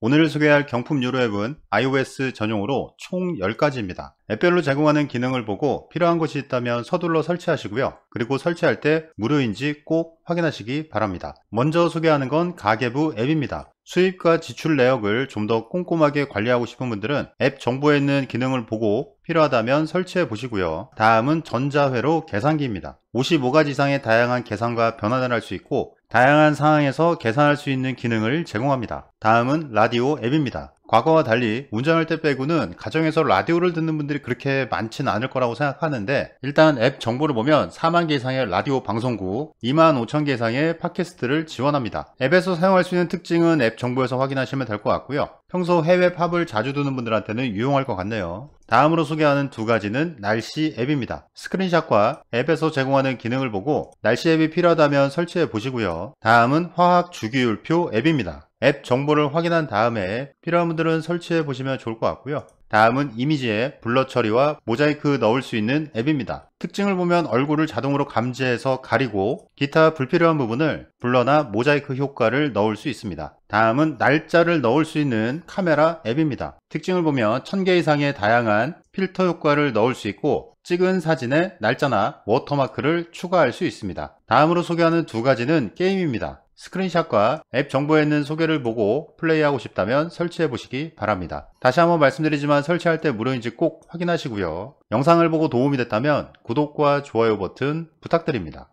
오늘 소개할 경품 유료앱은 iOS 전용으로 총 10가지입니다. 앱별로 제공하는 기능을 보고 필요한 것이 있다면 서둘러 설치하시고요. 그리고 설치할 때 무료인지 꼭 확인하시기 바랍니다. 먼저 소개하는 건 가계부 앱입니다. 수입과 지출 내역을 좀 더 꼼꼼하게 관리하고 싶은 분들은 앱 정보에 있는 기능을 보고 필요하다면 설치해 보시고요. 다음은 전자회로 계산기입니다. 55가지 이상의 다양한 계산과 변환을 할 수 있고 다양한 상황에서 계산할 수 있는 기능을 제공합니다. 다음은 라디오 앱입니다. 과거와 달리 운전할 때 빼고는 가정에서 라디오를 듣는 분들이 그렇게 많지는 않을 거라고 생각하는데 일단 앱 정보를 보면 4만 개 이상의 라디오 방송국, 2만 5천 개 이상의 팟캐스트를 지원합니다. 앱에서 사용할 수 있는 특징은 앱 정보에서 확인하시면 될 것 같고요. 평소 해외 팝을 자주 두는 분들한테는 유용할 것 같네요. 다음으로 소개하는 두 가지는 날씨 앱입니다. 스크린샷과 앱에서 제공하는 기능을 보고 날씨 앱이 필요하다면 설치해 보시고요. 다음은 화학 주기율표 앱입니다. 앱 정보를 확인한 다음에 필요한 분들은 설치해 보시면 좋을 것 같고요. 다음은 이미지에 블러 처리와 모자이크 넣을 수 있는 앱입니다. 특징을 보면 얼굴을 자동으로 감지해서 가리고 기타 불필요한 부분을 블러나 모자이크 효과를 넣을 수 있습니다. 다음은 날짜를 넣을 수 있는 카메라 앱입니다. 특징을 보면 1000개 이상의 다양한 필터 효과를 넣을 수 있고 찍은 사진에 날짜나 워터마크를 추가할 수 있습니다. 다음으로 소개하는 두 가지는 게임입니다. 스크린샷과 앱 정보에 있는 소개를 보고 플레이하고 싶다면 설치해 보시기 바랍니다. 다시 한번 말씀드리지만 설치할 때 무료인지 꼭 확인하시고요. 영상을 보고 도움이 됐다면 구독과 좋아요 버튼 부탁드립니다.